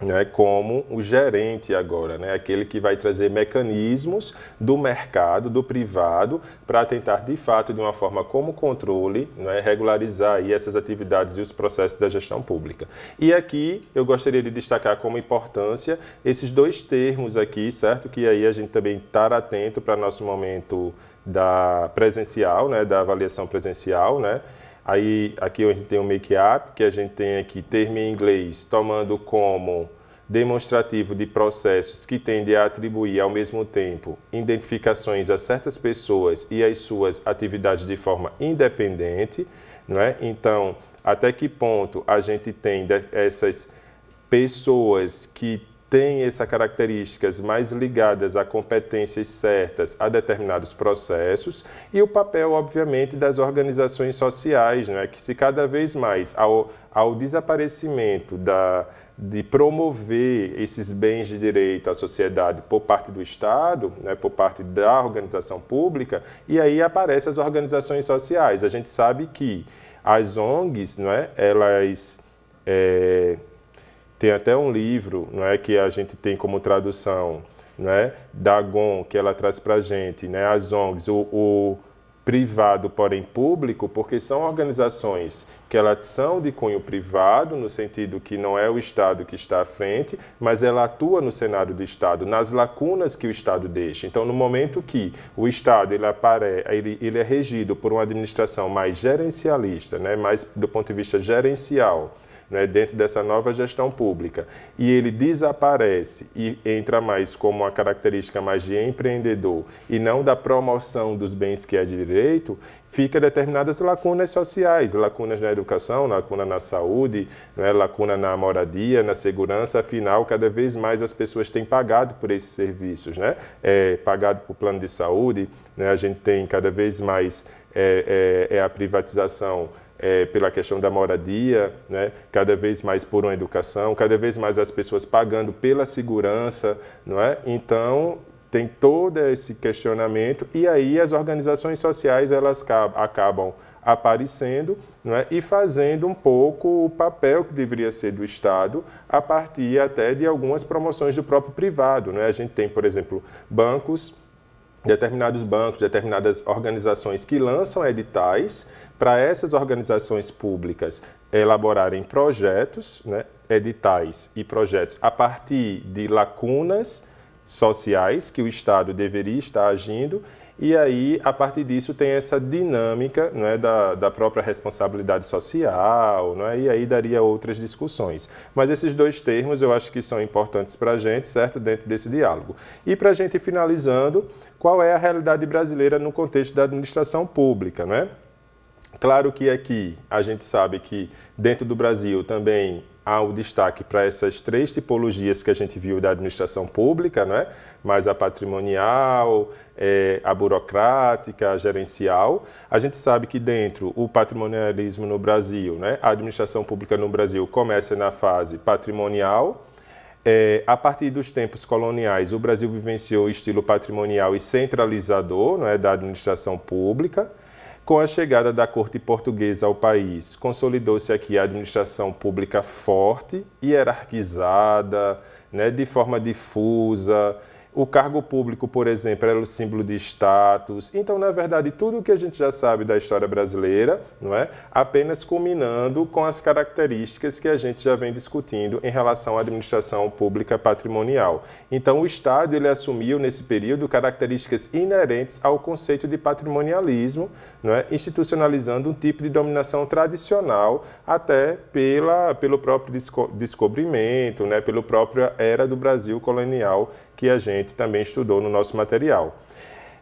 né, como o gerente agora, né, aquele que vai trazer mecanismos do mercado, do privado, para tentar de fato, de uma forma como controle, né, regularizar aí essas atividades e os processos da gestão pública. E aqui eu gostaria de destacar como importância esses dois termos aqui, certo? Que aí a gente também estar tá atento para nosso momento da presencial, né, da avaliação presencial, né? Aí aqui a gente tem o make-up, que a gente tem aqui termo em inglês, tomando como demonstrativo de processos que tendem a atribuir ao mesmo tempo identificações a certas pessoas e às suas atividades de forma independente, não é? Então, até que ponto a gente tem essas pessoas que têm essas características mais ligadas a competências certas a determinados processos e o papel, obviamente, das organizações sociais, né, que se cada vez mais ao, ao desaparecimento da, de promover esses bens de direito à sociedade por parte do Estado, né, por parte da organização pública, e aí aparecem as organizações sociais. A gente sabe que as ONGs, né, elas... É, tem até um livro não é, que a gente tem como tradução é, da GON, que ela traz para a gente, né, as ONGs, o, o privado, porém público, porque são organizações que elas são de cunho privado, no sentido que não é o Estado que está à frente, mas ela atua no cenário do Estado, nas lacunas que o Estado deixa. Então, no momento que o Estado ele, aparece, ele, ele é regido por uma administração mais gerencialista, né, mais do ponto de vista gerencial, né, dentro dessa nova gestão pública, e ele desaparece e entra mais como uma característica mais de empreendedor e não da promoção dos bens que é de direito, fica determinadas lacunas sociais, lacunas na educação, lacuna na saúde, né, lacuna na moradia, na segurança, afinal, cada vez mais as pessoas têm pagado por esses serviços, né? É, pagado por plano de saúde, né? a gente tem cada vez mais é, é, é a privatização é, pela questão da moradia, né? cada vez mais por uma educação, cada vez mais as pessoas pagando pela segurança, não é? Então tem todo esse questionamento e aí as organizações sociais elas acabam aparecendo não é? e fazendo um pouco o papel que deveria ser do Estado a partir até de algumas promoções do próprio privado. Não é? A gente tem, por exemplo, bancos determinados bancos, determinadas organizações que lançam editais para essas organizações públicas elaborarem projetos, né, editais e projetos a partir de lacunas sociais que o Estado deveria estar agindo e aí, a partir disso, tem essa dinâmica né, da, da própria responsabilidade social, né, e aí daria outras discussões. Mas esses dois termos eu acho que são importantes para a gente, certo? Dentro desse diálogo. E para a gente finalizando, qual é a realidade brasileira no contexto da administração pública, né? Claro que aqui a gente sabe que dentro do Brasil também há o destaque para essas três tipologias que a gente viu da administração pública, né? Mais a patrimonial, é, a burocrática, a gerencial. A gente sabe que dentro o patrimonialismo no Brasil, né? a administração pública no Brasil começa na fase patrimonial. É, a partir dos tempos coloniais, o Brasil vivenciou o estilo patrimonial e centralizador né, da administração pública. Com a chegada da corte portuguesa ao país, consolidou-se aqui a administração pública forte, hierarquizada, né, de forma difusa o cargo público, por exemplo, era o símbolo de status. Então, na verdade, tudo o que a gente já sabe da história brasileira, não é? Apenas culminando com as características que a gente já vem discutindo em relação à administração pública patrimonial. Então, o Estado ele assumiu nesse período características inerentes ao conceito de patrimonialismo, não é? institucionalizando um tipo de dominação tradicional até pela, pelo próprio desco descobrimento, né? pelo própria era do Brasil colonial que a gente gente também estudou no nosso material.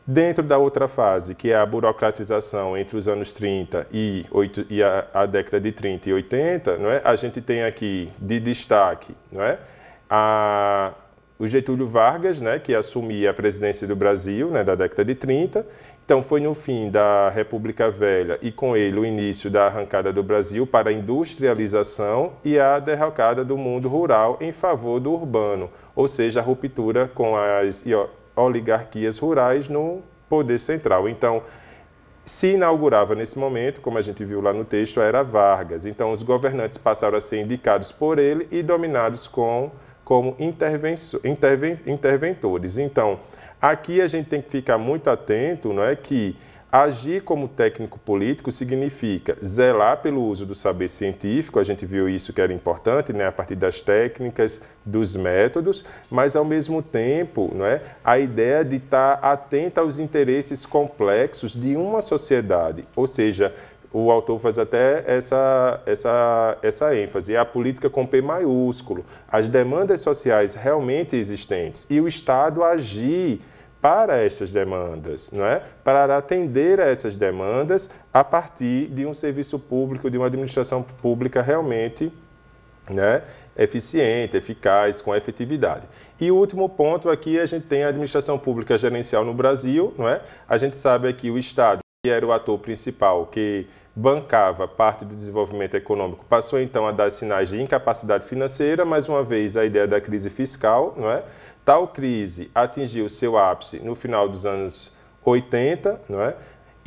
Dentro da outra fase, que é a burocratização entre os anos 30 e, 8, e a, a, década de 30 e 80, não é? a gente tem aqui de destaque não é? a, o Getúlio Vargas, né, que assumia a presidência do Brasil né, da década de 30, então, foi no fim da República Velha e com ele o início da arrancada do Brasil para a industrialização e a derrocada do mundo rural em favor do urbano, ou seja, a ruptura com as oligarquias rurais no poder central. Então, se inaugurava nesse momento, como a gente viu lá no texto, era Vargas. Então, os governantes passaram a ser indicados por ele e dominados com, como interventores. Então, Aqui a gente tem que ficar muito atento, não é que Agir como técnico político significa zelar pelo uso do saber científico, a gente viu isso que era importante, né, a partir das técnicas, dos métodos, mas ao mesmo tempo, não é, a ideia de estar tá atento aos interesses complexos de uma sociedade, ou seja, o autor faz até essa, essa, essa ênfase. É a política com P maiúsculo, as demandas sociais realmente existentes e o Estado agir para essas demandas, não é? para atender a essas demandas a partir de um serviço público, de uma administração pública realmente né, eficiente, eficaz, com efetividade. E o último ponto aqui, a gente tem a administração pública gerencial no Brasil. Não é? A gente sabe que o Estado que era o ator principal que bancava parte do desenvolvimento econômico passou então a dar sinais de incapacidade financeira, mais uma vez a ideia da crise fiscal, não é? Tal crise atingiu seu ápice no final dos anos 80, não é?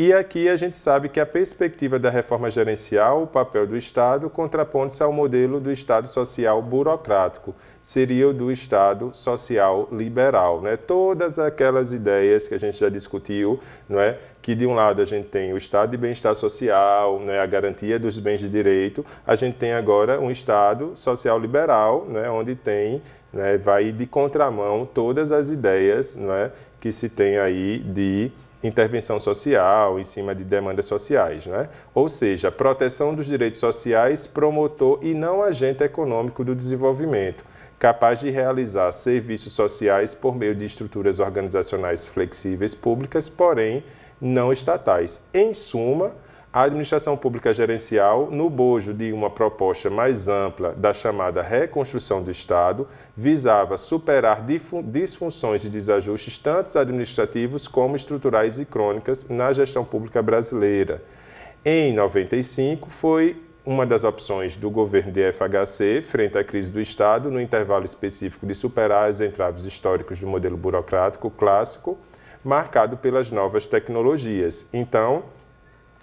E aqui a gente sabe que a perspectiva da reforma gerencial, o papel do Estado, contrapondo-se ao modelo do Estado social burocrático, seria o do Estado social liberal. Né? Todas aquelas ideias que a gente já discutiu, não é? que de um lado a gente tem o Estado de bem-estar social, é a garantia dos bens de direito, a gente tem agora um Estado social liberal, né? onde tem é vai de contramão todas as ideias é que se tem aí de intervenção social, em cima de demandas sociais, né? ou seja, proteção dos direitos sociais, promotor e não agente econômico do desenvolvimento, capaz de realizar serviços sociais por meio de estruturas organizacionais flexíveis públicas, porém não estatais. Em suma, a administração pública gerencial, no bojo de uma proposta mais ampla da chamada reconstrução do Estado, visava superar disfunções e desajustes, tanto administrativos como estruturais e crônicas, na gestão pública brasileira. Em 95, foi uma das opções do governo de FHC frente à crise do Estado, no intervalo específico de superar as entraves históricos do modelo burocrático clássico, marcado pelas novas tecnologias. Então,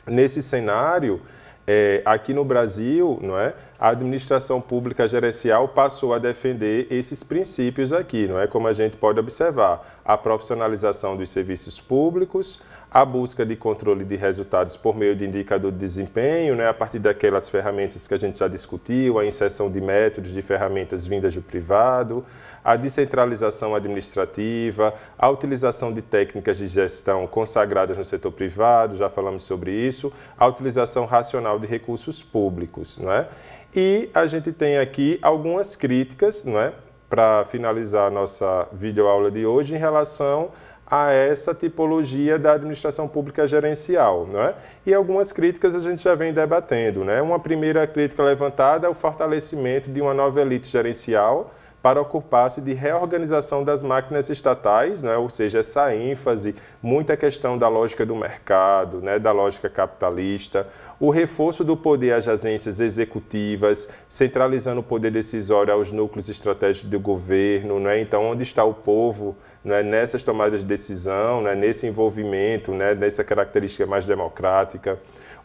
Nesse cenário, é, aqui no Brasil, não é, a administração pública gerencial passou a defender esses princípios aqui, não é, como a gente pode observar, a profissionalização dos serviços públicos, a busca de controle de resultados por meio de indicador de desempenho, né, a partir daquelas ferramentas que a gente já discutiu, a inserção de métodos de ferramentas vindas do privado, a descentralização administrativa, a utilização de técnicas de gestão consagradas no setor privado, já falamos sobre isso, a utilização racional de recursos públicos. Né? E a gente tem aqui algumas críticas, né, para finalizar a nossa videoaula de hoje, em relação a essa tipologia da administração pública gerencial. é? E algumas críticas a gente já vem debatendo. Né? Uma primeira crítica levantada é o fortalecimento de uma nova elite gerencial para ocupar-se de reorganização das máquinas estatais, é? ou seja, essa ênfase, muita questão da lógica do mercado, né? da lógica capitalista, o reforço do poder às agências executivas, centralizando o poder decisório aos núcleos estratégicos do governo, é? então onde está o povo né, nessas tomadas de decisão, né, nesse envolvimento, né, nessa característica mais democrática.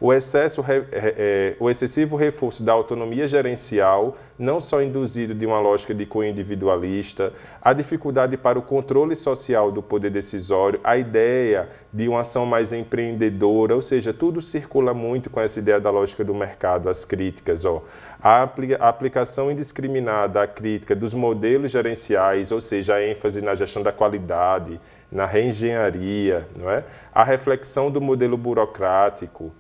O, excesso, é, o excessivo reforço da autonomia gerencial, não só induzido de uma lógica de cunho individualista, a dificuldade para o controle social do poder decisório, a ideia de uma ação mais empreendedora, ou seja, tudo circula muito com essa ideia da lógica do mercado, as críticas, ó. A, apli a aplicação indiscriminada à crítica dos modelos gerenciais, ou seja, a ênfase na gestão da qualidade, na reengenharia, não é? a reflexão do modelo burocrático,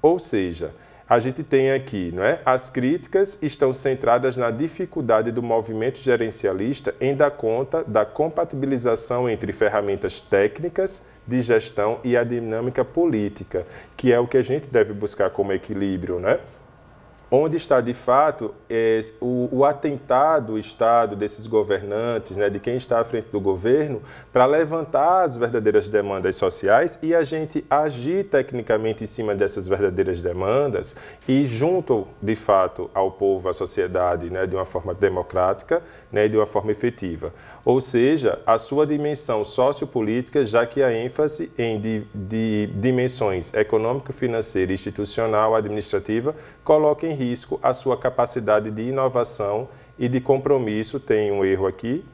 ou seja, a gente tem aqui, não é? As críticas estão centradas na dificuldade do movimento gerencialista em dar conta da compatibilização entre ferramentas técnicas de gestão e a dinâmica política, que é o que a gente deve buscar como equilíbrio, né? onde está de fato é, o, o do Estado, desses governantes, né, de quem está à frente do governo, para levantar as verdadeiras demandas sociais e a gente agir tecnicamente em cima dessas verdadeiras demandas e junto, de fato, ao povo, à sociedade, né, de uma forma democrática né, e de uma forma efetiva. Ou seja, a sua dimensão sociopolítica, já que a ênfase em de, de dimensões econômico, financeira, institucional, administrativa, coloca em risco a sua capacidade de inovação e de compromisso. Tem um erro aqui.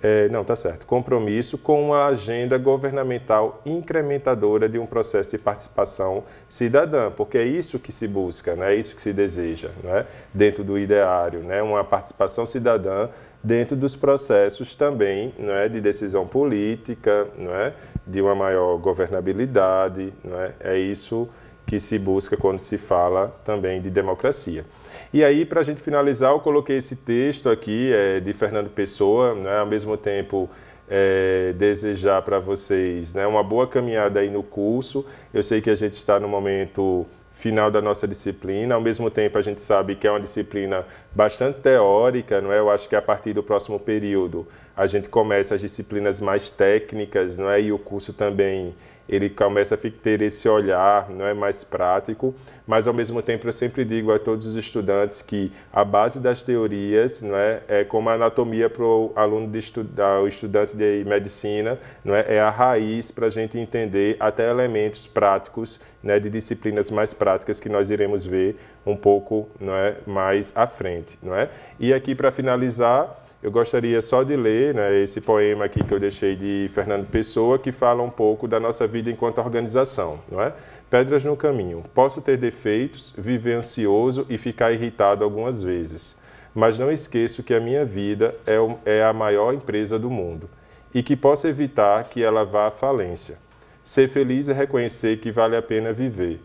É, não, tá certo. Compromisso com uma agenda governamental incrementadora de um processo de participação cidadã, porque é isso que se busca, né? é isso que se deseja né? dentro do ideário, né? uma participação cidadã dentro dos processos também né? de decisão política, né? de uma maior governabilidade. Né? É isso que que se busca quando se fala também de democracia. E aí, para a gente finalizar, eu coloquei esse texto aqui é, de Fernando Pessoa, né, ao mesmo tempo é, desejar para vocês né, uma boa caminhada aí no curso. Eu sei que a gente está no momento final da nossa disciplina. Ao mesmo tempo, a gente sabe que é uma disciplina bastante teórica, não é? Eu acho que a partir do próximo período a gente começa as disciplinas mais técnicas, não é? E o curso também ele começa a ter esse olhar não é mais prático, mas ao mesmo tempo eu sempre digo a todos os estudantes que a base das teorias não é, é como a anatomia para o aluno de estudar, o estudante de medicina, não é, é a raiz para a gente entender até elementos práticos né, de disciplinas mais práticas que nós iremos ver um pouco não é, mais à frente. Não é? E aqui para finalizar, eu gostaria só de ler né, esse poema aqui que eu deixei de Fernando Pessoa, que fala um pouco da nossa vida enquanto organização. Não é? Pedras no caminho. Posso ter defeitos, viver ansioso e ficar irritado algumas vezes, mas não esqueço que a minha vida é, o, é a maior empresa do mundo e que posso evitar que ela vá à falência. Ser feliz é reconhecer que vale a pena viver,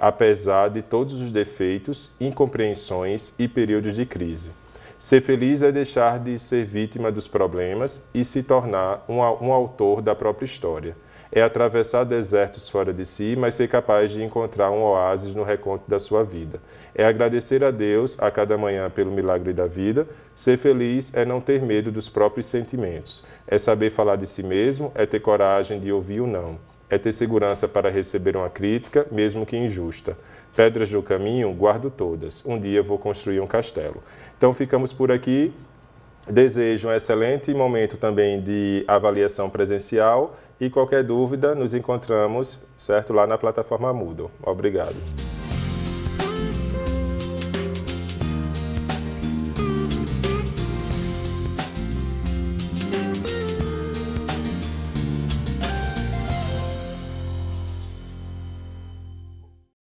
apesar de todos os defeitos, incompreensões e períodos de crise. Ser feliz é deixar de ser vítima dos problemas e se tornar um, um autor da própria história. É atravessar desertos fora de si, mas ser capaz de encontrar um oásis no reconto da sua vida. É agradecer a Deus a cada manhã pelo milagre da vida. Ser feliz é não ter medo dos próprios sentimentos. É saber falar de si mesmo, é ter coragem de ouvir o não. É ter segurança para receber uma crítica, mesmo que injusta Pedras do caminho, guardo todas. Um dia vou construir um castelo. Então ficamos por aqui. Desejo um excelente momento também de avaliação presencial e qualquer dúvida nos encontramos, certo, lá na plataforma Moodle. Obrigado.